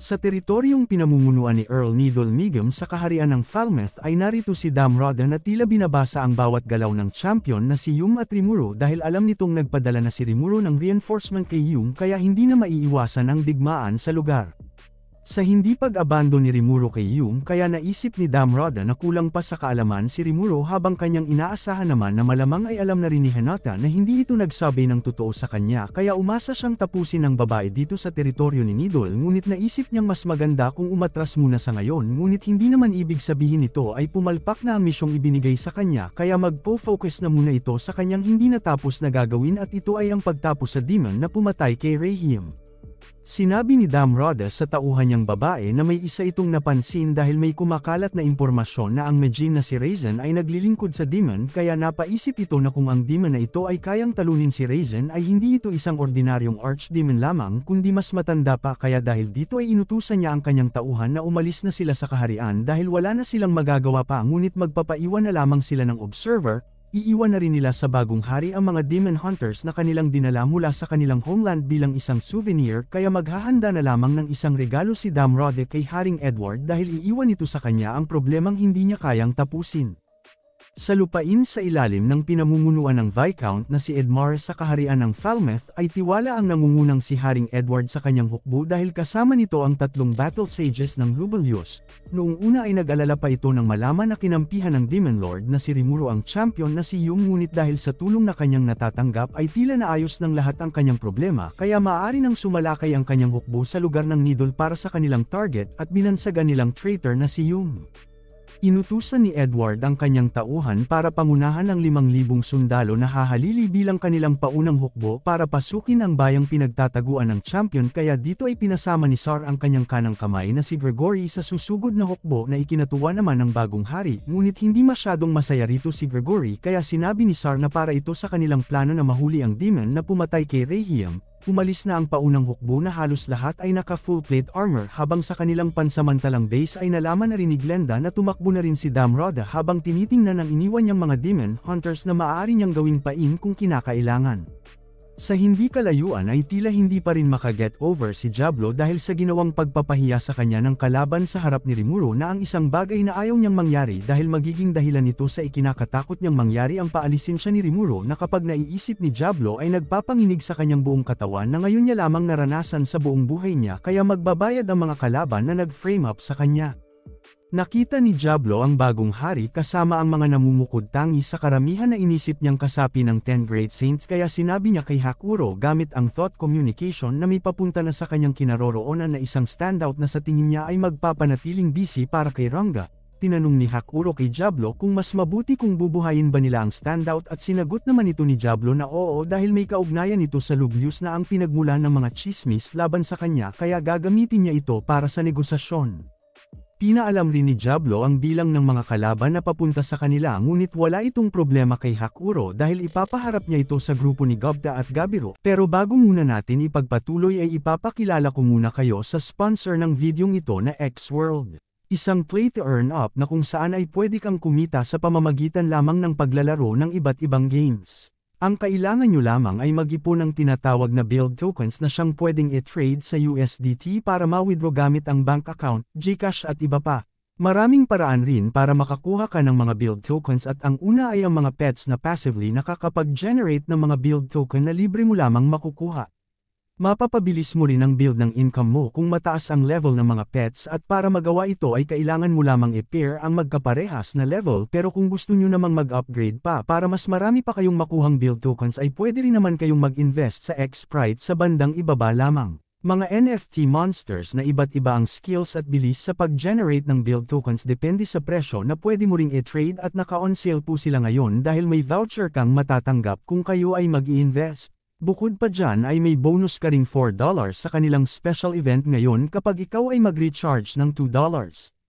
Sa teritoryong pinamumunuan ni Earl Needle Migam sa kaharian ng Falmouth ay narito si Damroda na tila binabasa ang bawat galaw ng champion na si Yum at Rimuro dahil alam nitong nagpadala na si Rimuro ng reinforcement kay Yum kaya hindi na maiiwasan ang digmaan sa lugar. Sa hindi pag-abando ni Rimuro kay Yum kaya naisip ni Damroda na kulang pa sa kaalaman si Rimuro habang kanyang inaasahan naman na malamang ay alam na rin ni Hinata na hindi ito nagsabi ng totoo sa kanya kaya umasa siyang tapusin ng babae dito sa teritoryo ni Nidol ngunit naisip niyang mas maganda kung umatras muna sa ngayon ngunit hindi naman ibig sabihin nito ay pumalpak na ang misyong ibinigay sa kanya kaya magpo-focus na muna ito sa kanyang hindi natapos na gagawin at ito ay ang pagtapos sa demon na pumatay kay Rahim. Sinabi ni Dam sa tauhan niyang babae na may isa itong napansin dahil may kumakalat na impormasyon na ang Medjin na si Raizen ay naglilingkod sa Demon kaya napaisip ito na kung ang Demon na ito ay kayang talunin si Raizen ay hindi ito isang ordinaryong Archdemon lamang kundi mas matanda pa kaya dahil dito ay inutusan niya ang kanyang tauhan na umalis na sila sa kaharian dahil wala na silang magagawa pa ngunit magpapaiwan na lamang sila ng Observer, Iiwan na rin nila sa bagong hari ang mga Demon Hunters na kanilang dinala mula sa kanilang homeland bilang isang souvenir kaya maghahanda na lamang ng isang regalo si Damrode kay Haring Edward dahil iiwan ito sa kanya ang problemang hindi niya kayang tapusin. Sa lupain sa ilalim ng pinamumunuan ng Viscount na si Edmar sa kaharian ng Falmouth ay tiwala ang nangungunang si Haring Edward sa kanyang hukbo dahil kasama nito ang tatlong battle sages ng Rubelius. Noong una ay nag-alala pa ito nang malaman na kinampihan ng Demon Lord na si Rimuro ang champion na si Yung ngunit dahil sa tulong na kanyang natatanggap ay tila naayos ng lahat ang kanyang problema kaya maaari nang sumalakay ang kanyang hukbo sa lugar ng Needle para sa kanilang target at binansagan nilang traitor na si Yung. Inutusan ni Edward ang kanyang tauhan para pangunahan ang 5,000 sundalo na hahalili bilang kanilang paunang hukbo para pasukin ang bayang pinagtataguan ng champion kaya dito ay pinasama ni Sar ang kanyang kanang kamay na si Gregory sa susugod na hukbo na ikinatuwa naman ng bagong hari ngunit hindi masyadong masaya rito si Gregory kaya sinabi ni Sar na para ito sa kanilang plano na mahuli ang demon na pumatay kay Rehiam, umalis na ang paunang hukbo na halos lahat ay naka full plate armor habang sa kanilang pansamantalang base ay nalaman na rin ni Glenda na tumakbo na rin si Damroda habang tinitingnan ang iniwan niyang mga demon hunters na maaari niyang gawing pain kung kinakailangan. Sa hindi kalayuan ay tila hindi pa rin makaget over si Diablo dahil sa ginawang pagpapahiya sa kanya ng kalaban sa harap ni Rimuro na ang isang bagay na ayaw niyang mangyari dahil magiging dahilan nito sa ikinakatakot niyang mangyari ang paalisin siya ni Rimuro na kapag naiisip ni Diablo ay nagpapanginig sa kanyang buong katawan na ngayon niya lamang naranasan sa buong buhay niya kaya magbabayad ang mga kalaban na nag-frame up sa kanya. Nakita ni Diablo ang bagong hari kasama ang mga namumukod tangi sa karamihan na inisip niyang kasapi ng 10 Great Saints kaya sinabi niya kay Hakuro gamit ang thought communication na may papunta na sa kanyang kinaroroonan na isang standout na sa tingin niya ay magpapanatiling busy para kay Ranga. Tinanong ni Hakuro kay Diablo kung mas mabuti kung bubuhayin ba nila ang standout at sinagot naman ito ni Diablo na oo dahil may kaugnayan ito sa Luglius na ang pinagmulan ng mga chismis laban sa kanya kaya gagamitin niya ito para sa negosasyon. Pinaalam rin ni Jablo ang bilang ng mga kalaban na papunta sa kanila ngunit wala itong problema kay Hakuro dahil ipapaharap niya ito sa grupo ni Gobda at Gabiro. Pero bago muna natin ipagpatuloy ay ipapakilala ko muna kayo sa sponsor ng videong ito na X-World. Isang play to earn up na kung saan ay pwede kang kumita sa pamamagitan lamang ng paglalaro ng iba't ibang games. Ang kailangan nyo lamang ay mag-ipon ng tinatawag na build tokens na siyang pwedeng i-trade sa USDT para ma-withdraw gamit ang bank account, Gcash at iba pa. Maraming paraan rin para makakuha ka ng mga build tokens at ang una ay ang mga pets na passively nakakapag-generate ng mga build token na libre mo lamang makukuha. Mapapabilis mo rin ang build ng income mo kung mataas ang level ng mga pets at para magawa ito ay kailangan mo lamang i-pair ang magkaparehas na level pero kung gusto nyo namang mag-upgrade pa para mas marami pa kayong makuhang build tokens ay pwede rin naman kayong mag-invest sa X-Sprite sa bandang ibaba lamang. Mga NFT monsters na iba't iba ang skills at bilis sa pag-generate ng build tokens depende sa presyo na pwede mo ring i-trade at naka-on sale po sila ngayon dahil may voucher kang matatanggap kung kayo ay mag invest Bukod pa dyan ay may bonus ka ring $4 sa kanilang special event ngayon kapag ikaw ay mag-recharge ng $2.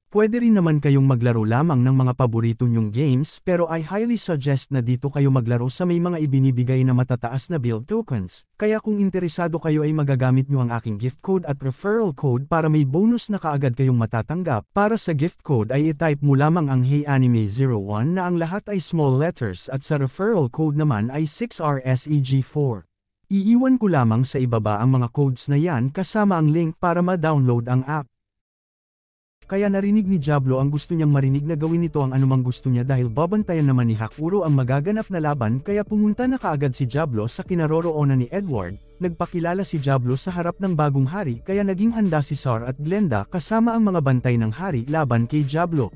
Pwede rin naman kayong maglaro lamang ng mga paborito nyong games pero I highly suggest na dito kayo maglaro sa may mga ibinibigay na matataas na build tokens. Kaya kung interesado kayo ay magagamit nyo ang aking gift code at referral code para may bonus na kaagad kayong matatanggap. Para sa gift code ay itype mo lamang ang HeyAnime01 na ang lahat ay small letters at sa referral code naman ay 6RSEG4. Iiwan ko lamang sa ibaba ang mga codes na yan kasama ang link para ma-download ang app. Kaya narinig ni Diablo ang gusto niyang marinig na gawin nito ang anumang gusto niya dahil babantayan naman ni Hakuro ang magaganap na laban kaya pumunta na kaagad si Diablo sa kinaroroonan ni Edward, nagpakilala si Diablo sa harap ng bagong hari kaya naging handa si Sar at Glenda kasama ang mga bantay ng hari laban kay Diablo.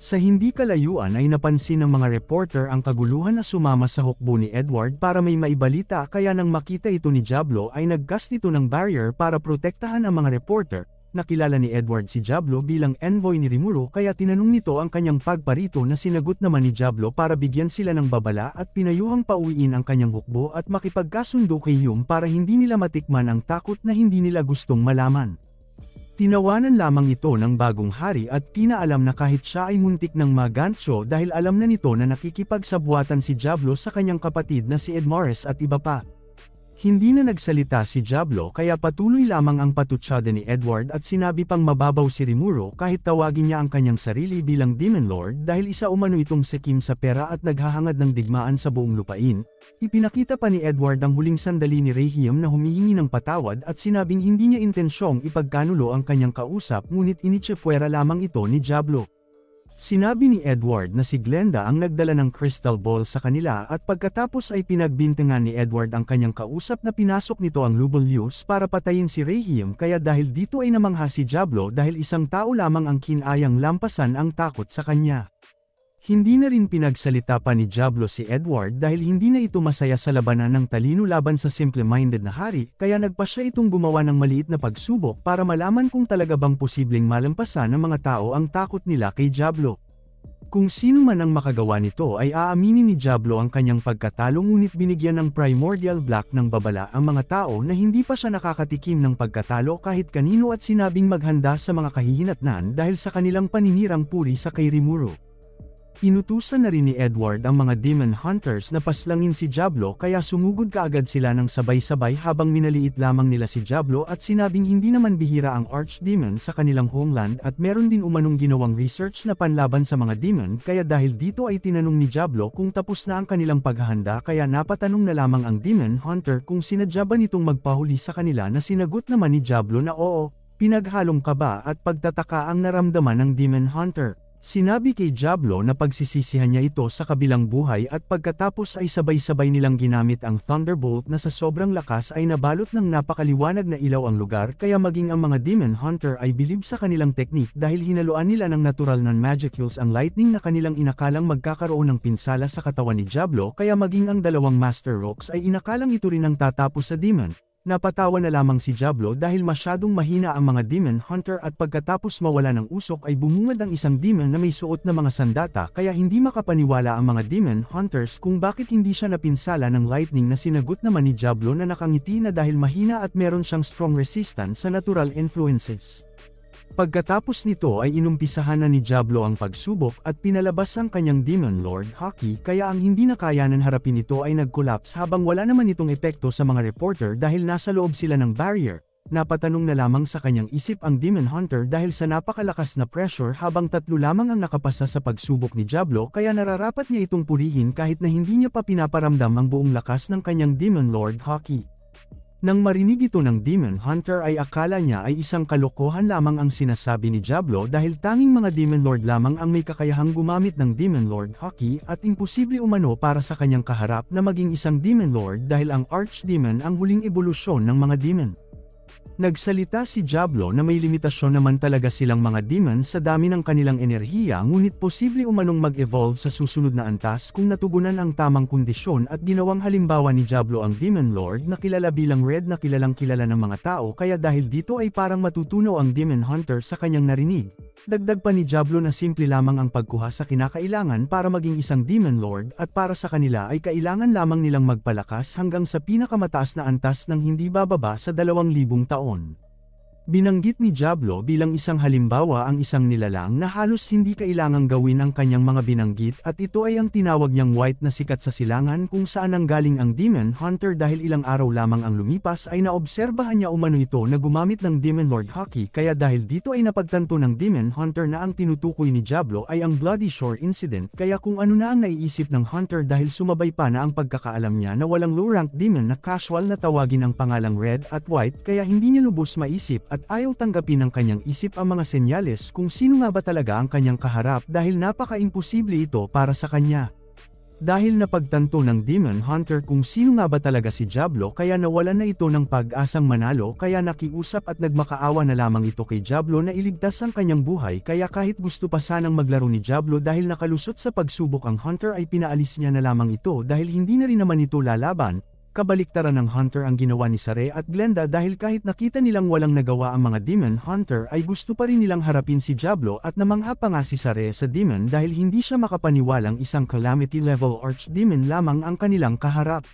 Sa hindi kalayuan ay napansin ng mga reporter ang kaguluhan na sumama sa hukbo ni Edward para may maibalita kaya nang makita ito ni Diablo ay nagkas nito ng barrier para protektahan ang mga reporter. Nakilala ni Edward si Diablo bilang envoy ni Rimuro kaya tinanong nito ang kanyang pagparito na sinagot naman ni Diablo para bigyan sila ng babala at pinayuhang pauwiin ang kanyang hukbo at makipagkasundo kay Hume para hindi nila matikman ang takot na hindi nila gustong malaman. Tinawanan lamang ito ng bagong hari at pinaalam na kahit siya ay muntik ng magancho dahil alam na nito na nakikipagsabuatan si Diablo sa kanyang kapatid na si Ed Morris at iba pa. Hindi na nagsalita si Jablo kaya patuloy lamang ang patutsada ni Edward at sinabi pang mababaw si Rimuro kahit tawagin niya ang kanyang sarili bilang Demon Lord dahil isa umano itong sekim sa pera at naghahangad ng digmaan sa buong lupain. Ipinakita pa ni Edward ang huling sandali ni Rehiam na humihingi ng patawad at sinabing hindi niya intensyong ipagkanulo ang kanyang kausap ngunit initsepwera lamang ito ni Jablo. Sinabi ni Edward na si Glenda ang nagdala ng crystal ball sa kanila at pagkatapos ay pinagbintangan ni Edward ang kanyang kausap na pinasok nito ang Lubol News para patayin si Rahim kaya dahil dito ay namangha si Diablo dahil isang tao lamang ang kinayang lampasan ang takot sa kanya. Hindi na rin pinagsalita pa ni Diablo si Edward dahil hindi na ito masaya sa labanan ng talino laban sa simple-minded na hari, kaya nagpa siya itong gumawa ng maliit na pagsubok para malaman kung talaga bang posibleng malampasan ng mga tao ang takot nila kay Diablo. Kung sino man ang makagawa nito ay aaminin ni Diablo ang kanyang pagkatalo ngunit binigyan ng primordial black ng babala ang mga tao na hindi pa siya nakakatikim ng pagkatalo kahit kanino at sinabing maghanda sa mga kahihinatnan dahil sa kanilang paninirang puri sa kay Rimuru. Inutusan na rin ni Edward ang mga demon hunters na paslangin si Diablo kaya sumugod kaagad sila ng sabay-sabay habang minaliit lamang nila si Diablo at sinabing hindi naman bihira ang archdemon sa kanilang homeland at meron din umanong ginawang research na panlaban sa mga demon kaya dahil dito ay tinanong ni Diablo kung tapos na ang kanilang paghahanda kaya napatanong na lamang ang demon hunter kung sinadya ba nitong magpahuli sa kanila na sinagot naman ni Diablo na oo, pinaghalong ka ba at pagtataka ang naramdaman ng demon hunter. Sinabi kay Diablo na pagsisisihan niya ito sa kabilang buhay at pagkatapos ay sabay-sabay nilang ginamit ang Thunderbolt na sa sobrang lakas ay nabalot ng napakaliwanag na ilaw ang lugar kaya maging ang mga Demon Hunter ay bilib sa kanilang teknik dahil hinaluan nila ng natural non-magicules ang lightning na kanilang inakalang magkakaroon ng pinsala sa katawan ni Diablo kaya maging ang dalawang Master Rocks ay inakalang ito rin ang tatapos sa Demon. Napatawa na lamang si Diablo dahil masyadong mahina ang mga Demon Hunter at pagkatapos mawala ng usok ay bumungad ang isang demon na may suot na mga sandata kaya hindi makapaniwala ang mga Demon Hunters kung bakit hindi siya napinsala ng lightning na sinagot naman ni Diablo na nakangiti na dahil mahina at meron siyang strong resistance sa natural influences. Pagkatapos nito ay inumpisahan na ni Diablo ang pagsubok at pinalabas ang kanyang Demon Lord Haki, kaya ang hindi na kayanan harapin ito ay nag-collapse habang wala naman itong epekto sa mga reporter dahil nasa loob sila ng barrier. Napatanong na lamang sa kanyang isip ang Demon Hunter dahil sa napakalakas na pressure habang tatlo lamang ang nakapasa sa pagsubok ni Diablo kaya nararapat niya itong purihin kahit na hindi niya pa pinaparamdam ang buong lakas ng kanyang Demon Lord Haki. Nang marinig ito ng Demon Hunter ay akala niya ay isang kalokohan lamang ang sinasabi ni Diablo dahil tanging mga Demon Lord lamang ang may kakayahang gumamit ng Demon Lord Hockey at imposible umano para sa kanyang kaharap na maging isang Demon Lord dahil ang Archdemon ang huling ebolusyon ng mga Demon. Nagsalita si Diablo na may limitasyon naman talaga silang mga demon sa dami ng kanilang enerhiya ngunit posible umanong mag-evolve sa susunod na antas kung natugunan ang tamang kondisyon at ginawang halimbawa ni Diablo ang Demon Lord na kilala bilang Red na kilalang kilala ng mga tao kaya dahil dito ay parang matutunaw ang Demon Hunter sa kanyang narinig, Dagdag pa ni Diablo na simple lamang ang pagkuha sa kinakailangan para maging isang Demon Lord at para sa kanila ay kailangan lamang nilang magpalakas hanggang sa pinakamataas na antas ng hindi bababa sa 2,000 taon. Binanggit ni Diablo bilang isang halimbawa ang isang nilalang na halos hindi kailangang gawin ang kanyang mga binanggit at ito ay ang tinawag niyang white na sikat sa silangan kung saan ang galing ang Demon Hunter dahil ilang araw lamang ang lumipas ay naobserbahan niya umano ito na gumamit ng Demon Lord Hockey kaya dahil dito ay napagtanto ng Demon Hunter na ang tinutukoy ni Diablo ay ang Bloody Shore Incident kaya kung ano na ang naiisip ng Hunter dahil sumabay pa na ang pagkakaalam niya na walang low-rank demon na casual na tawagin ang pangalang Red at White kaya hindi niya lubos maisip at ayaw tanggapin ng kanyang isip ang mga senyales kung sino nga ba talaga ang kanyang kaharap dahil napaka-imposible ito para sa kanya. Dahil napagtanto ng Demon Hunter kung sino nga ba talaga si Diablo kaya nawalan na ito ng pag-asang manalo kaya nakiusap at nagmakaawa na lamang ito kay Diablo na iligtas ang kanyang buhay kaya kahit gusto pa sanang maglaro ni Diablo dahil nakalusot sa pagsubok ang Hunter ay pinaalis niya na lamang ito dahil hindi na rin naman ito lalaban kabaliktaran ng Hunter ang ginawa ni Sare at Glenda dahil kahit nakita nilang walang nagawa ang mga Demon Hunter ay gusto pa rin nilang harapin si Diablo at namangha pa nga si Sare sa Demon dahil hindi siya makapaniwalang isang Calamity level arch demon lamang ang kanilang kaharap.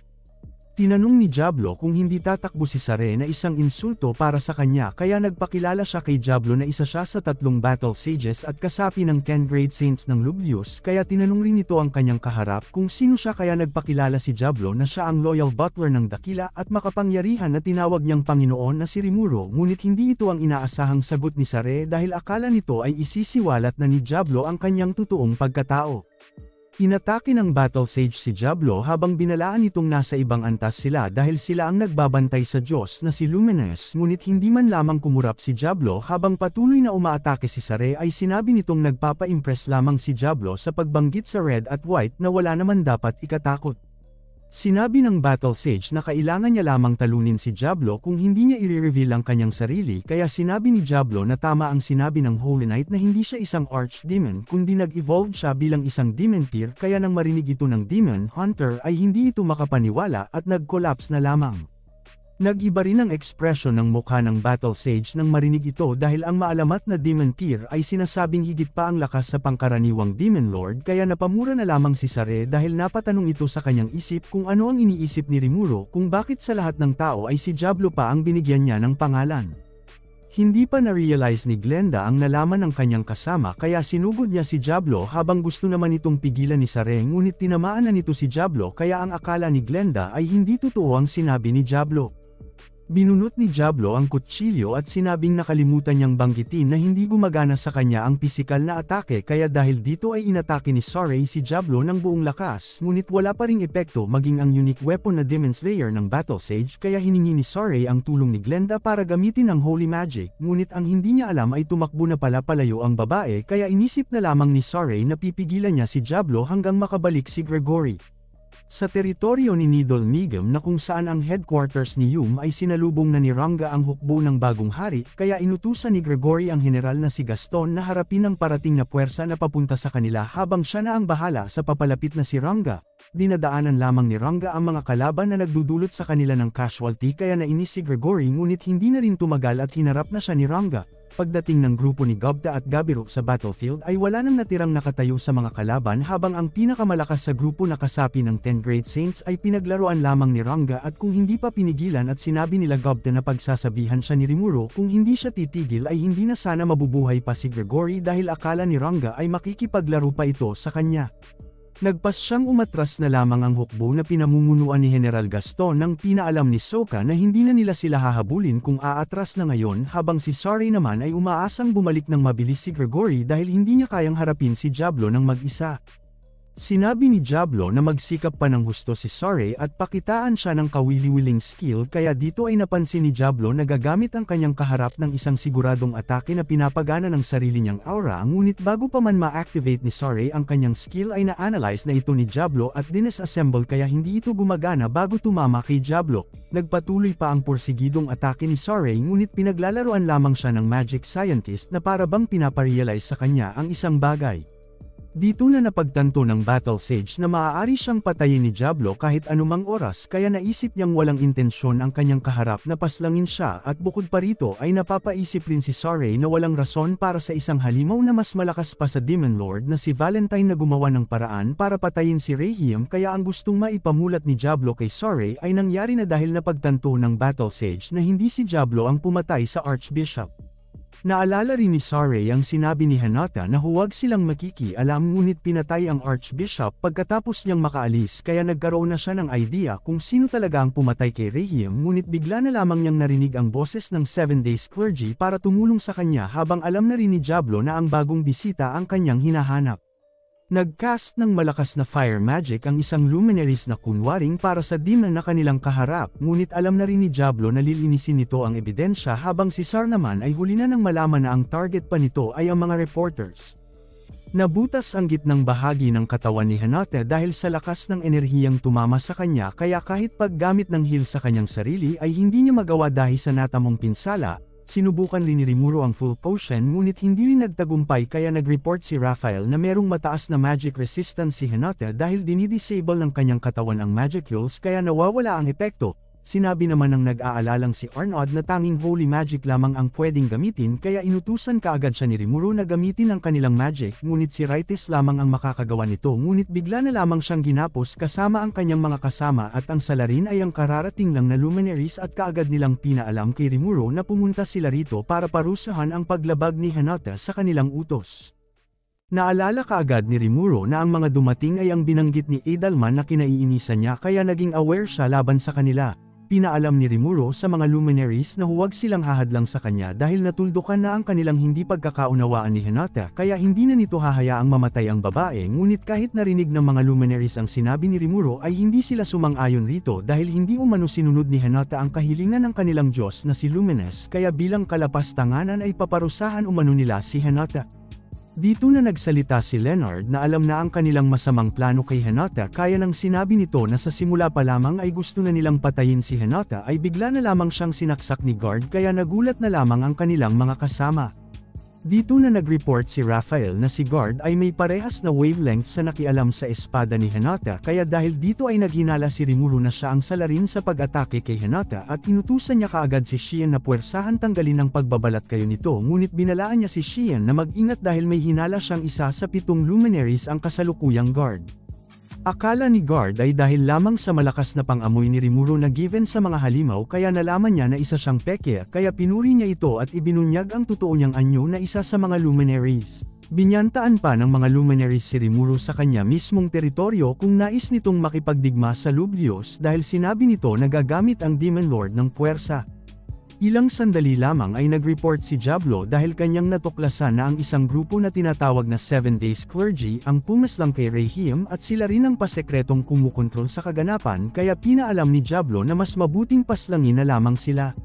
Tinanong ni Diablo kung hindi tatakbo si Sare na isang insulto para sa kanya kaya nagpakilala siya kay Diablo na isa siya sa tatlong battle sages at kasapi ng 10 grade saints ng Lublius kaya tinanong rin ito ang kanyang kaharap kung sino siya kaya nagpakilala si Diablo na siya ang loyal butler ng Dakila at makapangyarihan na tinawag niyang Panginoon na si Rimuro ngunit hindi ito ang inaasahang sagot ni Sare dahil akala nito ay isisiwalat na ni Diablo ang kanyang totoong pagkatao. Inatake ng Battle Sage si Diablo habang binalaan itong nasa ibang antas sila dahil sila ang nagbabantay sa Diyos na si Lumines ngunit hindi man lamang kumurap si Diablo habang patuloy na umaatake si Sare ay sinabi nitong nagpapa-impress lamang si Diablo sa pagbanggit sa red at white na wala naman dapat ikatakot. Sinabi ng Battle Sage na kailangan niya lamang talunin si Diablo kung hindi niya i-reveal ang kanyang sarili kaya sinabi ni Diablo na tama ang sinabi ng Holy Knight na hindi siya isang Archdemon kundi nag-evolve siya bilang isang Demon Peer kaya nang marinig ito ng Demon Hunter ay hindi ito makapaniwala at nag-collapse na lamang. Nag-iba rin ang ekspresyon ng mukha ng Battle Sage nang marinig ito dahil ang maalamat na Demon Peer ay sinasabing higit pa ang lakas sa pangkaraniwang Demon Lord kaya napamura na lamang si Sare dahil napatanong ito sa kanyang isip kung ano ang iniisip ni Rimuro kung bakit sa lahat ng tao ay si Diablo pa ang binigyan niya ng pangalan. Hindi pa na-realize ni Glenda ang nalaman ng kanyang kasama kaya sinugod niya si Diablo habang gusto naman itong pigilan ni Sare ngunit tinamaan na nito si Diablo kaya ang akala ni Glenda ay hindi totoo ang sinabi ni Diablo. Binunot ni Diablo ang kutsilyo at sinabing nakalimutan niyang banggitin na hindi gumagana sa kanya ang pisikal na atake kaya dahil dito ay inatake ni Saray si Diablo ng buong lakas ngunit wala pa ring epekto maging ang unique weapon na Demon Slayer ng Battle Sage kaya hiningi ni Saray ang tulong ni Glenda para gamitin ang Holy Magic ngunit ang hindi niya alam ay tumakbo na pala palayo ang babae kaya inisip na lamang ni Saray na pipigilan niya si Diablo hanggang makabalik si Gregory. Sa teritoryo ni Nidol Nigam na kung saan ang headquarters ni Yum ay sinalubong na ni Ranga ang hukbo ng bagong hari, kaya inutusan ni Gregory ang general na si Gaston na harapin ang parating na puwersa na papunta sa kanila habang siya na ang bahala sa papalapit na si Ranga. Dinadaanan lamang ni Ranga ang mga kalaban na nagdudulot sa kanila ng casualty kaya nainis si Gregory ngunit hindi na rin tumagal at hinarap na siya ni Ranga. Pagdating ng grupo ni Gobta at Gabiro sa battlefield ay wala nang natirang nakatayo sa mga kalaban habang ang pinakamalakas sa grupo na kasapi ng 10 grade Saints ay pinaglaruan lamang ni Ranga at kung hindi pa pinigilan at sinabi nila Gobta na pagsasabihan siya ni Rimuro kung hindi siya titigil ay hindi na sana mabubuhay pa si Gregory dahil akala ni Ranga ay makikipaglaro pa ito sa kanya. Nagpas siyang umatras na lamang ang hukbo na pinamumunuan ni General Gaston nang pinaalam ni Soka na hindi na nila sila hahabulin kung aatras na ngayon habang si Sari naman ay umaasang bumalik ng mabilis si Gregory dahil hindi niya kayang harapin si Diablo ng mag-isa. Sinabi ni Diablo na magsikap pa ng gusto si Sore at pakitaan siya ng kawili willing skill kaya dito ay napansin ni Diablo na gagamit ang kanyang kaharap ng isang siguradong atake na pinapagana ng sarili niyang aura ngunit bago pa man ma-activate ni Sore ang kanyang skill ay na-analyze na ito ni Diablo at dinisassemble kaya hindi ito gumagana bago tumama kay Diablo. Nagpatuloy pa ang porsigidong atake ni Sore ngunit pinaglalaroan lamang siya ng magic scientist na para bang pinaparealize sa kanya ang isang bagay. Dito na napagtanto ng Battle Sage na maaari siyang patayin ni Diablo kahit anumang oras kaya naisip niyang walang intensyon ang kanyang kaharap na paslangin siya at bukod pa rito ay napapaisip rin si Saray na walang rason para sa isang halimaw na mas malakas pa sa Demon Lord na si Valentine na gumawa ng paraan para patayin si Rayhiem kaya ang gustong maipamulat ni Diablo kay Saray ay nangyari na dahil napagtanto ng Battle Sage na hindi si Diablo ang pumatay sa Archbishop. Naalala rin ni Sare ang sinabi ni Hanata na huwag silang makikialam ngunit pinatay ang Archbishop pagkatapos niyang makaalis kaya nagkaroon na siya ng idea kung sino talaga ang pumatay kay Rahim ngunit bigla na lamang niyang narinig ang boses ng Seven Days Clergy para tumulong sa kanya habang alam na rin ni Diablo na ang bagong bisita ang kanyang hinahanap. Nagcast ng malakas na fire magic ang isang luminaries na kunwaring para sa demon na kanilang kaharap ngunit alam na rin ni Diablo na lilinisin nito ang ebidensya habang si Sar naman ay huli na nang malaman na ang target pa nito ay ang mga reporters. Nabutas ang gitnang bahagi ng katawan ni Hanate dahil sa lakas ng enerhiyang tumama sa kanya kaya kahit paggamit ng heal sa kanyang sarili ay hindi niya magawa dahil sa natamong pinsala Sinubukan rin ni Rimuro ang full potion ngunit hindi rin nagtagumpay kaya nag-report si Raphael na merong mataas na magic resistance si Hinata dahil dinidisable ng kanyang katawan ang magic magicules kaya nawawala ang epekto, Sinabi naman ng nag-aalalang si Arnod na tanging holy magic lamang ang pwedeng gamitin kaya inutusan kaagad siya ni Rimuru na gamitin ang kanilang magic ngunit si Raitis lamang ang makakagawa nito ngunit bigla na lamang siyang ginapos kasama ang kanyang mga kasama at ang salarin ay ang kararating lang na luminaries at kaagad nilang pinaalam kay Rimuru na pumunta sila rito para parusahan ang paglabag ni Hanata sa kanilang utos. Naalala kaagad ni Rimuro na ang mga dumating ay ang binanggit ni Idalman na kinaiinisan niya kaya naging aware siya laban sa kanila pinaalam ni Rimuro sa mga luminaries na huwag silang hahadlang sa kanya dahil natuldukan na ang kanilang hindi pagkakaunawaan ni Hinata kaya hindi na nito hahayaang mamatay ang babae ngunit kahit narinig ng mga luminaries ang sinabi ni Rimuro ay hindi sila sumang-ayon rito dahil hindi umano sinunod ni Hinata ang kahilingan ng kanilang Diyos na si Lumines kaya bilang kalapastanganan ay paparusahan umano nila si Hinata. Dito na nagsalita si Leonard na alam na ang kanilang masamang plano kay Hinata kaya nang sinabi nito na sa simula pa lamang ay gusto na nilang patayin si Hinata ay bigla na lamang siyang sinaksak ni guard kaya nagulat na lamang ang kanilang mga kasama. Dito na nag-report si Rafael na si Guard ay may parehas na wavelength sa nakialam sa espada ni Hinata kaya dahil dito ay naghinala si Rimuru na siya ang salarin sa pag-atake kay Hinata at inutusan niya kaagad si Shien na puwersahan tanggalin ang pagbabalat kayo nito ngunit binalaan niya si Shien na mag-ingat dahil may hinala siyang isa sa pitong luminaries ang kasalukuyang Guard. Akala ni Guard ay dahil lamang sa malakas na pangamoy ni Rimuro na given sa mga halimaw kaya nalaman niya na isa siyang peke kaya pinuri niya ito at ibinunyag ang totoo niyang anyo na isa sa mga luminaries. Binyantaan pa ng mga luminaries si Rimuro sa kanya mismong teritoryo kung nais nitong makipagdigma sa Lublios dahil sinabi nito na gagamit ang Demon Lord ng puwersa. Ilang sandali lamang ay nag-report si Diablo dahil kanyang natuklasan na ang isang grupo na tinatawag na 7 Days Clergy ang pumaslang kay Rahim at sila rin ang pasekretong kumukontrol sa kaganapan kaya pinaalam ni Diablo na mas mabuting paslangin na lamang sila.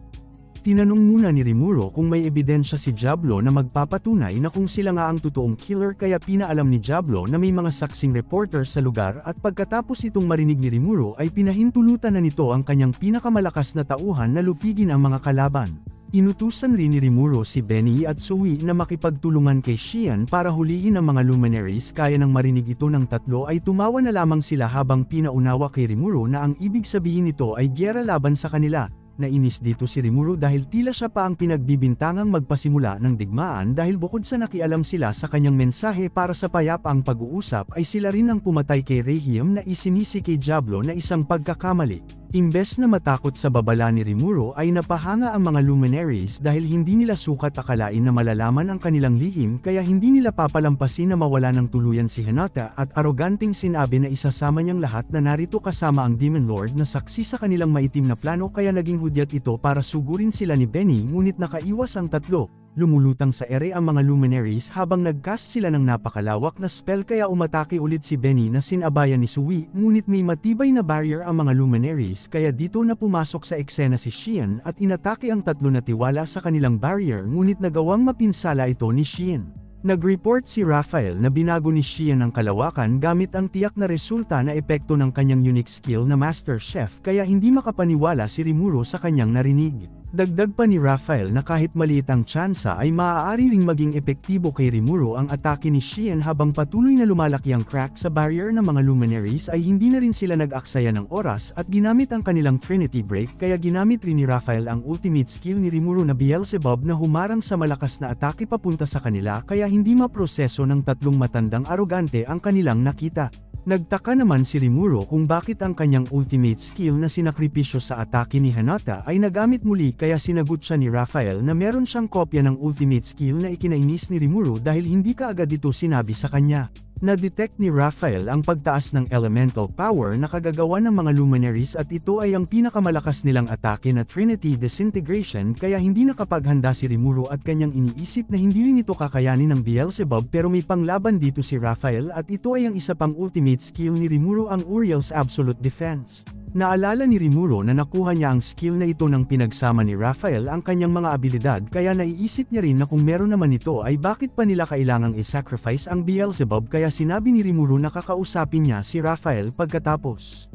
Tinanong muna ni Rimuro kung may ebidensya si Diablo na magpapatunay na kung sila nga ang totoong killer kaya pinaalam ni Diablo na may mga saksing reporter sa lugar at pagkatapos itong marinig ni Rimuro ay pinahintulutan na nito ang kanyang pinakamalakas na tauhan na lupigin ang mga kalaban. Inutusan rin ni Rimuro si Benny at Sui na makipagtulungan kay Shian para hulihin ang mga luminaries kaya nang marinig ito ng tatlo ay tumawa na lamang sila habang pinaunawa kay Rimuro na ang ibig sabihin nito ay gyera laban sa kanila. Nainis dito si Rimuru dahil tila siya pa ang pinagbibintangang magpasimula ng digmaan dahil bukod sa nakialam sila sa kanyang mensahe para sa payapaang pag-uusap ay sila rin ang pumatay kay Rehiam na isinisi kay Diablo na isang pagkakamali. Imbes na matakot sa babala ni Rimuro ay napahanga ang mga luminaries dahil hindi nila sukat akalain na malalaman ang kanilang lihim kaya hindi nila papalampasin na mawala ng tuluyan si Hinata at aroganting sinabi na isasama niyang lahat na narito kasama ang Demon Lord na saksi sa kanilang maitim na plano kaya naging hudyat ito para sugurin sila ni Benny ngunit nakaiwas ang tatlo lumulutang sa ere ang mga luminaries habang nagcast sila ng napakalawak na spell kaya umatake ulit si Benny na sinabayan ni Sui ngunit may matibay na barrier ang mga luminaries kaya dito na pumasok sa eksena si Xian at inatake ang tatlo na tiwala sa kanilang barrier ngunit nagawang mapinsala ito ni Xian. Nag-report si Raphael na binago ni Xian ang kalawakan gamit ang tiyak na resulta na epekto ng kanyang unique skill na Master Chef kaya hindi makapaniwala si Rimuro sa kanyang narinig. Dagdag pa ni Rafael na kahit maliit ang tsansa ay maaari ring maging epektibo kay Rimuro ang atake ni Sheehan habang patuloy na lumalaki ang crack sa barrier ng mga luminaries ay hindi na rin sila nag-aksaya ng oras at ginamit ang kanilang Trinity Break kaya ginamit rin ni Rafael ang ultimate skill ni Rimuro na Beelzebub na humarang sa malakas na atake papunta sa kanila kaya hindi maproseso ng tatlong matandang arogante ang kanilang nakita. Nagtaka naman si Rimuro kung bakit ang kanyang ultimate skill na sinakripisyo sa atake ni Hanata ay nagamit muli kaya sinagot siya ni Rafael na meron siyang kopya ng ultimate skill na ikinainis ni Rimuro dahil hindi kaagad ito sinabi sa kanya. Na-detect ni Raphael ang pagtaas ng elemental power na kagagawa ng mga luminaries at ito ay ang pinakamalakas nilang atake na Trinity Disintegration kaya hindi nakapaghanda si Rimuru at kanyang iniisip na hindi rin ito kakayanin ng Beelzebub pero may panglaban dito si Raphael at ito ay ang isa pang ultimate skill ni Rimuru ang Uriel's Absolute Defense. Naalala ni Rimuro na nakuha niya ang skill na ito nang pinagsama ni Rafael ang kanyang mga abilidad kaya naiisip niya rin na kung meron naman ito ay bakit pa nila kailangang isacrifice ang Beelzebub kaya sinabi ni Rimuro na kakausapin niya si Rafael pagkatapos.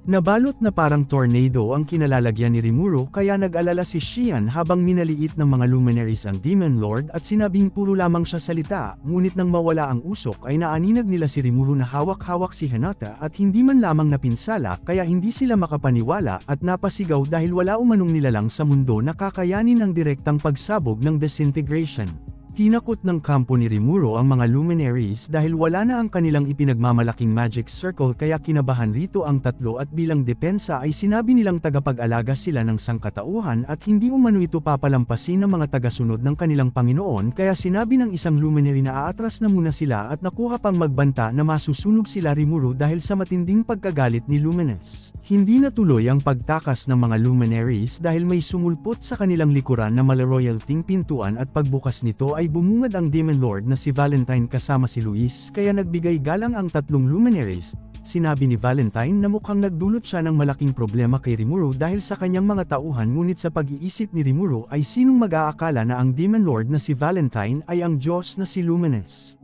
Nabalot na parang tornado ang kinalalagyan ni Rimuro kaya nag-alala si Xian habang minaliit ng mga luminaries ang Demon Lord at sinabing puro lamang siya salita, ngunit nang mawala ang usok ay naaninag nila si Rimuro na hawak-hawak si Hanata at hindi man lamang napinsala kaya hindi sila makapaniwala at napasigaw dahil wala umanong nilalang sa mundo na kakayanin ang direktang pagsabog ng disintegration. Tinakot ng kampo ni Rimuro ang mga luminaries dahil wala na ang kanilang ipinagmamalaking magic circle kaya kinabahan rito ang tatlo at bilang depensa ay sinabi nilang tagapag-alaga sila ng sangkatauhan at hindi umano ito papalampasin ng mga tagasunod ng kanilang Panginoon kaya sinabi ng isang luminary na aatras na muna sila at nakuha pang magbanta na masusunog sila Rimuro dahil sa matinding pagkagalit ni Lumines. Hindi natuloy ang pagtakas ng mga luminaries dahil may sumulpot sa kanilang likuran na malaroyalting pintuan at pagbukas nito ay bumungad ang Demon Lord na si Valentine kasama si Luis kaya nagbigay galang ang tatlong luminaries, sinabi ni Valentine na mukhang nagdulot siya ng malaking problema kay Rimuru dahil sa kanyang mga tauhan ngunit sa pag-iisip ni Rimuru ay sinong mag-aakala na ang Demon Lord na si Valentine ay ang Diyos na si Lumines.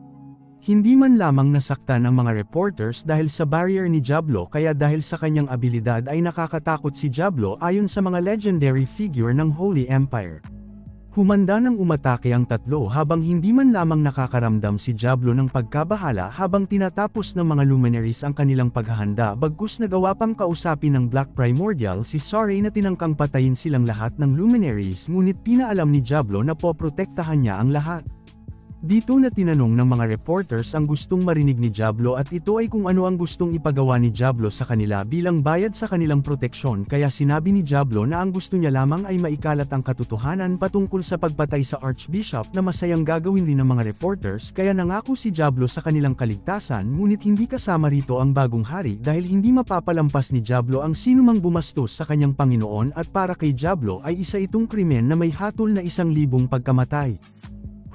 Hindi man lamang nasaktan ang mga reporters dahil sa barrier ni Diablo kaya dahil sa kanyang abilidad ay nakakatakot si Diablo ayon sa mga legendary figure ng Holy Empire. Humanda ng umatake ang tatlo habang hindi man lamang nakakaramdam si Diablo ng pagkabahala habang tinatapos ng mga luminaries ang kanilang paghahanda bagkus nagawa pang kausapin ng Black Primordial si Saray na tinangkang patayin silang lahat ng luminaries ngunit pinaalam ni Diablo na poprotektahan niya ang lahat. Dito na tinanong ng mga reporters ang gustong marinig ni Diablo at ito ay kung ano ang gustong ipagawa ni Diablo sa kanila bilang bayad sa kanilang proteksyon kaya sinabi ni Diablo na ang gusto niya lamang ay maikalat ang katotohanan patungkol sa pagpatay sa Archbishop na masayang gagawin din ng mga reporters kaya nangako si Diablo sa kanilang kaligtasan ngunit hindi kasama rito ang bagong hari dahil hindi mapapalampas ni Diablo ang sinumang bumastos sa kanyang Panginoon at para kay Diablo ay isa itong krimen na may hatol na isang libong pagkamatay.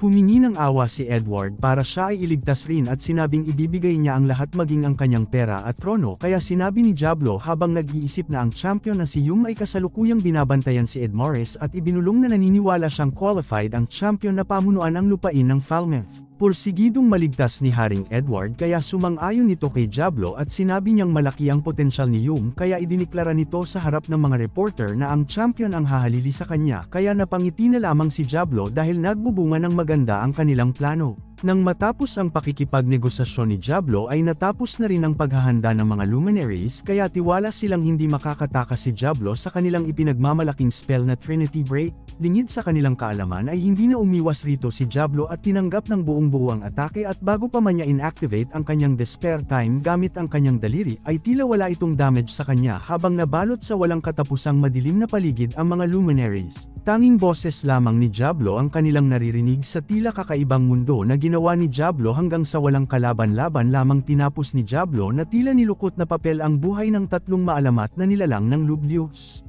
Humingi ng awa si Edward para siya ay iligtas rin at sinabing ibibigay niya ang lahat maging ang kanyang pera at trono kaya sinabi ni Diablo habang nag-iisip na ang champion na si Yung ay kasalukuyang binabantayan si Ed Morris at ibinulong na naniniwala siyang qualified ang champion na pamunuan ang lupain ng Falmouth. Pursigidong maligtas ni Haring Edward kaya sumang-ayon nito kay Diablo at sinabi niyang malaki ang potensyal ni Yum kaya idiniklara nito sa harap ng mga reporter na ang champion ang hahalili sa kanya kaya napangiti na lamang si Diablo dahil nagbubunga ng maganda ang kanilang plano. Nang matapos ang pakikipagnegosasyon ni Diablo ay natapos na rin ang paghahanda ng mga luminaries kaya tiwala silang hindi makakataka si Diablo sa kanilang ipinagmamalaking spell na Trinity Break. Lingid sa kanilang kaalaman ay hindi na umiwas rito si Diablo at tinanggap ng buong buwang atake at bago pa man niya inactivate ang kanyang despair time gamit ang kanyang daliri ay tila wala itong damage sa kanya habang nabalot sa walang katapusang madilim na paligid ang mga luminaries. Tanging boses lamang ni Diablo ang kanilang naririnig sa tila kakaibang mundo na ginawa ni Diablo hanggang sa walang kalaban-laban lamang tinapos ni Diablo na tila nilukot na papel ang buhay ng tatlong maalamat na nilalang ng Lublius.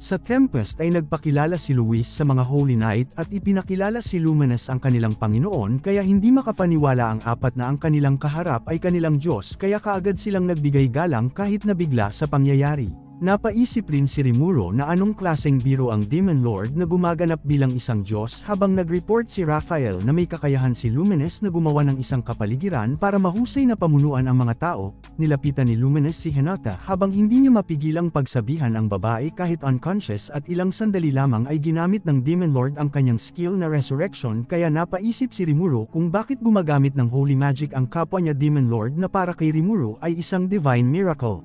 Sa Tempest ay nagpakilala si Luis sa mga Holy Knight at ipinakilala si Luminous ang kanilang Panginoon kaya hindi makapaniwala ang apat na ang kanilang kaharap ay kanilang Diyos kaya kaagad silang nagbigay galang kahit na bigla sa pangyayari. Napaisip rin si Rimuro na anong klaseng biro ang Demon Lord na gumaganap bilang isang Diyos habang nag-report si Raphael na may kakayahan si Lumines na gumawa ng isang kapaligiran para mahusay na pamunuan ang mga tao, nilapitan ni Lumines si Henata habang hindi niya mapigilang pagsabihan ang babae kahit unconscious at ilang sandali lamang ay ginamit ng Demon Lord ang kanyang skill na resurrection kaya napaisip si Rimuro kung bakit gumagamit ng holy magic ang kapwa niya Demon Lord na para kay Rimuro ay isang divine miracle.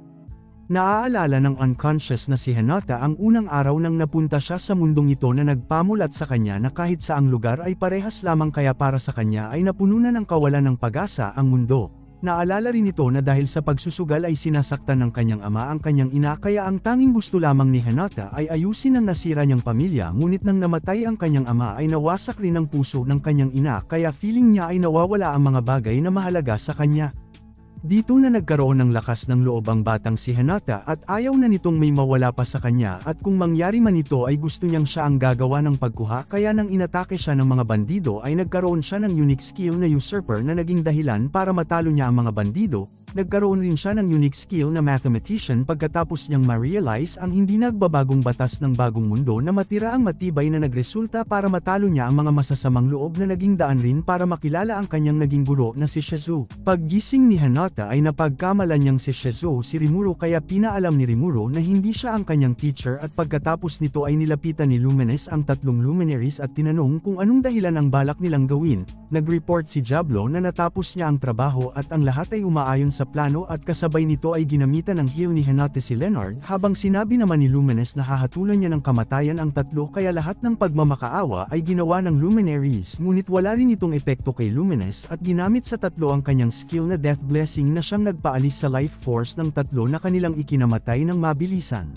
Naaalala ng unconscious na si Hanata ang unang araw nang napunta siya sa mundong ito na nagpamulat sa kanya na kahit saang lugar ay parehas lamang kaya para sa kanya ay napuno na ng kawalan ng pag-asa ang mundo. Naalala rin ito na dahil sa pagsusugal ay sinasaktan ng kanyang ama ang kanyang ina kaya ang tanging gusto lamang ni Hanata ay ayusin ang nasira niyang pamilya ngunit nang namatay ang kanyang ama ay nawasak rin ang puso ng kanyang ina kaya feeling niya ay nawawala ang mga bagay na mahalaga sa kanya. Dito na nagkaroon ng lakas ng loob ang batang si Hanata at ayaw na nitong may mawala pa sa kanya at kung mangyari man ito ay gusto niyang siya ang gagawa ng pagkuha kaya nang inatake siya ng mga bandido ay nagkaroon siya ng unique skill na usurper na naging dahilan para matalo niya ang mga bandido, nagkaroon rin siya ng unique skill na mathematician pagkatapos niyang ma-realize ang hindi nagbabagong batas ng bagong mundo na matira ang matibay na nagresulta para matalo niya ang mga masasamang loob na naging daan rin para makilala ang kanyang naging guro na si Shizu. Paggising ni Hanata ay napagkamalan niyang si Shizu si Rimuro kaya pinaalam ni Rimuro na hindi siya ang kanyang teacher at pagkatapos nito ay nilapitan ni Lumines ang tatlong luminaries at tinanong kung anong dahilan ang balak nilang gawin. Nag-report si Diablo na natapos niya ang trabaho at ang lahat ay umaayon sa sa plano at kasabay nito ay ginamitan ng heel ni Henate si Leonard habang sinabi naman ni Lumines na hahatulan niya ng kamatayan ang tatlo kaya lahat ng pagmamakaawa ay ginawa ng Luminaries ngunit wala rin itong epekto kay Lumines at ginamit sa tatlo ang kanyang skill na Death Blessing na siyang nagpaalis sa life force ng tatlo na kanilang ikinamatay ng mabilisan.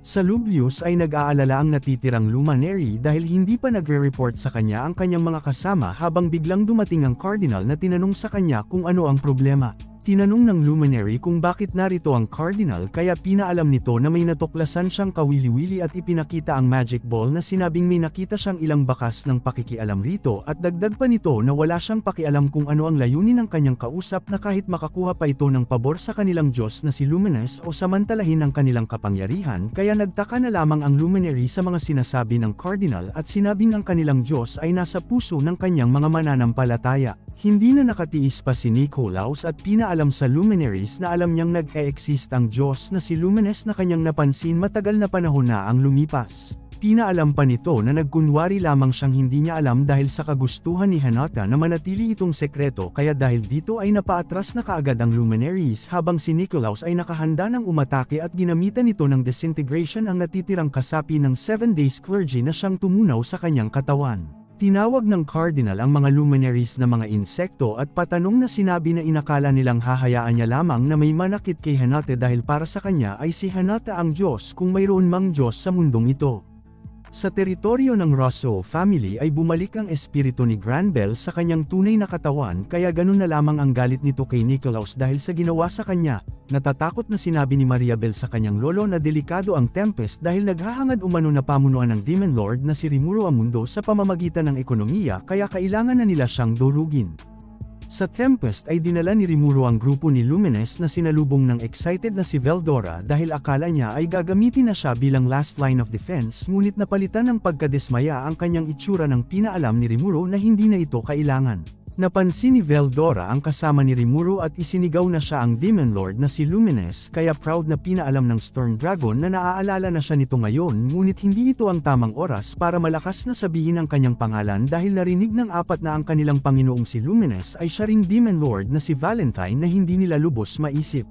Sa Lublius ay nag-aalala ang natitirang luma dahil hindi pa nagre-report sa kanya ang kanyang mga kasama habang biglang dumating ang cardinal na tinanong sa kanya kung ano ang problema. Tinanong ng luminary kung bakit narito ang cardinal kaya pinaalam nito na may natuklasan siyang kawili-wili at ipinakita ang magic ball na sinabing may nakita siyang ilang bakas ng pakikialam rito at dagdag pa nito na wala siyang pakialam kung ano ang layunin ng kanyang kausap na kahit makakuha pa ito ng pabor sa kanilang Diyos na si Luminous o samantalahin ang kanilang kapangyarihan kaya nagtaka na lamang ang luminary sa mga sinasabi ng cardinal at sinabing ang kanilang Diyos ay nasa puso ng kanyang mga mananampalataya. Hindi na nakatiis pa si Nicolaus at pina alam sa luminaries na alam niyang nag-e-exist ang Diyos na si Lumines na kanyang napansin matagal na panahon na ang lumipas. Pinaalam pa nito na nagkunwari lamang siyang hindi niya alam dahil sa kagustuhan ni Hanata na manatili itong sekreto kaya dahil dito ay napaatras na kaagad ang luminaries habang si Nicolaus ay nakahanda ng umatake at ginamitan nito ng disintegration ang natitirang kasapi ng 7 days clergy na siyang tumunaw sa kanyang katawan. Tinawag ng cardinal ang mga luminaries na mga insekto at patanong na sinabi na inakala nilang hahayaan niya lamang na may manakit kay Hanate dahil para sa kanya ay si Hanata ang Diyos kung mayroon mang Diyos sa mundong ito. Sa teritoryo ng Rosso family ay bumalik ang espiritu ni Granbell sa kanyang tunay na katawan kaya ganun na lamang ang galit nito kay Nicolaus dahil sa ginawa sa kanya, natatakot na sinabi ni Maria Bell sa kanyang lolo na delikado ang Tempest dahil naghahangad umano na pamunuan ng Demon Lord na si Rimuro Amundo sa pamamagitan ng ekonomiya kaya kailangan na nila siyang durugin. Sa Tempest ay dinala ni Rimuro ang grupo ni Lumines na sinalubong ng excited na si Veldora dahil akala niya ay gagamitin na siya bilang last line of defense ngunit napalitan ng pagkadismaya ang kanyang itsura ng pinaalam ni Rimuro na hindi na ito kailangan. Napansin ni Veldora ang kasama ni Rimuru at isinigaw na siya ang Demon Lord na si Lumines kaya proud na pinaalam ng Storm Dragon na naaalala na siya nito ngayon ngunit hindi ito ang tamang oras para malakas na sabihin ang kanyang pangalan dahil narinig ng apat na ang kanilang Panginoong si Lumines ay siya ring Demon Lord na si Valentine na hindi nila lubos maisip.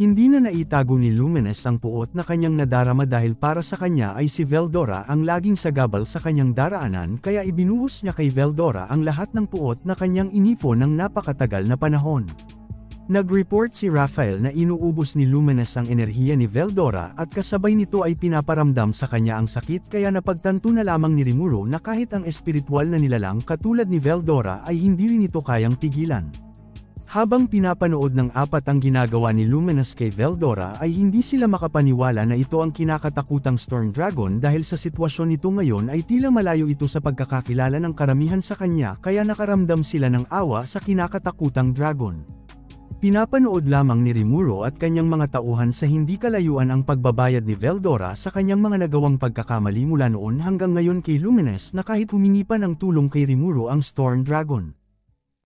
Hindi na naitago ni Lumines ang puot na kanyang nadarama dahil para sa kanya ay si Veldora ang laging sagabal sa kanyang daraanan kaya ibinuhos niya kay Veldora ang lahat ng puot na kanyang inipon ng napakatagal na panahon. Nag-report si Rafael na inuubos ni Lumines ang enerhiya ni Veldora at kasabay nito ay pinaparamdam sa kanya ang sakit kaya napagtanto na lamang ni Rimuro na kahit ang espiritual na nilalang katulad ni Veldora ay hindi rin ito kayang pigilan. Habang pinapanood ng apat ang ginagawa ni Luminous kay Veldora ay hindi sila makapaniwala na ito ang kinakatakutang Storm Dragon dahil sa sitwasyon nito ngayon ay tila malayo ito sa pagkakakilala ng karamihan sa kanya kaya nakaramdam sila ng awa sa kinakatakutang dragon. Pinapanood lamang ni Rimuro at kanyang mga tauhan sa hindi kalayuan ang pagbabayad ni Veldora sa kanyang mga nagawang pagkakamali mula noon hanggang ngayon kay Lumines na kahit humingi pa ng tulong kay Rimuro ang Storm Dragon.